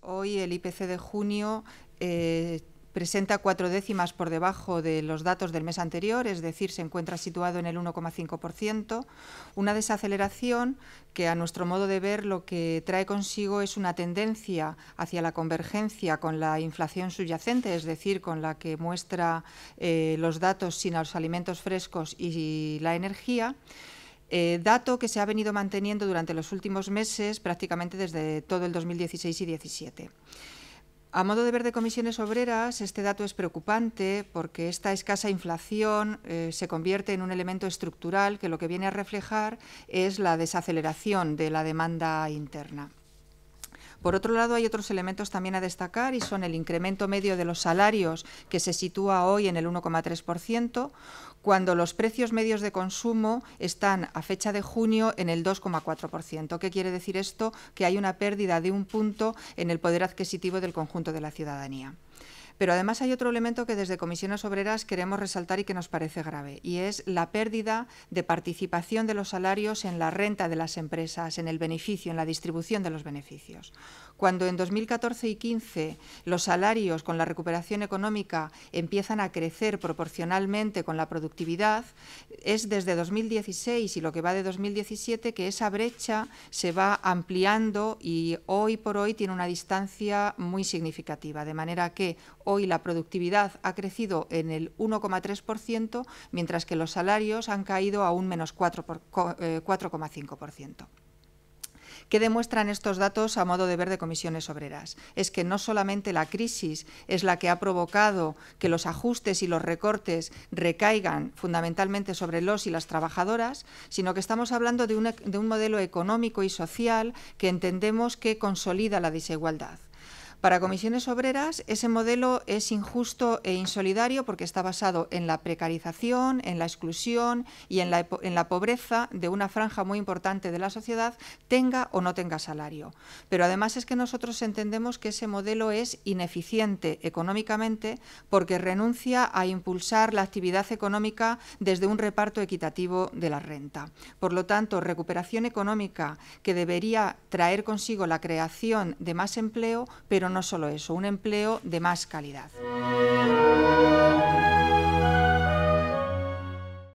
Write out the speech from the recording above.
Hoy el IPC de junio eh, presenta cuatro décimas por debajo de los datos del mes anterior, es decir, se encuentra situado en el 1,5%, una desaceleración que a nuestro modo de ver lo que trae consigo es una tendencia hacia la convergencia con la inflación subyacente, es decir, con la que muestra eh, los datos sin los alimentos frescos y la energía. Eh, dato que se ha venido manteniendo durante los últimos meses, prácticamente desde todo el 2016 y 2017. A modo de ver de comisiones obreras, este dato es preocupante porque esta escasa inflación eh, se convierte en un elemento estructural que lo que viene a reflejar es la desaceleración de la demanda interna. Por otro lado, hay otros elementos también a destacar y son el incremento medio de los salarios que se sitúa hoy en el 1,3%, cuando los precios medios de consumo están a fecha de junio en el 2,4%. ¿Qué quiere decir esto? Que hay una pérdida de un punto en el poder adquisitivo del conjunto de la ciudadanía. Pero además hay otro elemento que desde Comisiones Obreras queremos resaltar y que nos parece grave, y es la pérdida de participación de los salarios en la renta de las empresas, en el beneficio, en la distribución de los beneficios. Cuando en 2014 y 15 los salarios con la recuperación económica empiezan a crecer proporcionalmente con la productividad, es desde 2016 y lo que va de 2017 que esa brecha se va ampliando y hoy por hoy tiene una distancia muy significativa, de manera que hoy la productividad ha crecido en el 1,3%, mientras que los salarios han caído a un menos 4,5%. Eh, ¿Qué demuestran estos datos a modo de ver de comisiones obreras? Es que no solamente la crisis es la que ha provocado que los ajustes y los recortes recaigan fundamentalmente sobre los y las trabajadoras, sino que estamos hablando de un, de un modelo económico y social que entendemos que consolida la desigualdad. Para comisiones obreras, ese modelo es injusto e insolidario porque está basado en la precarización, en la exclusión y en la, pobreza de una franja muy importante de la sociedad, tenga o no tenga salario. Pero además es que nosotros entendemos que ese modelo es ineficiente económicamente porque renuncia a impulsar la actividad económica desde un reparto equitativo de la renta. Por lo tanto, recuperación económica que debería traer consigo la creación de más empleo, pero no solo eso, un empleo de más calidad.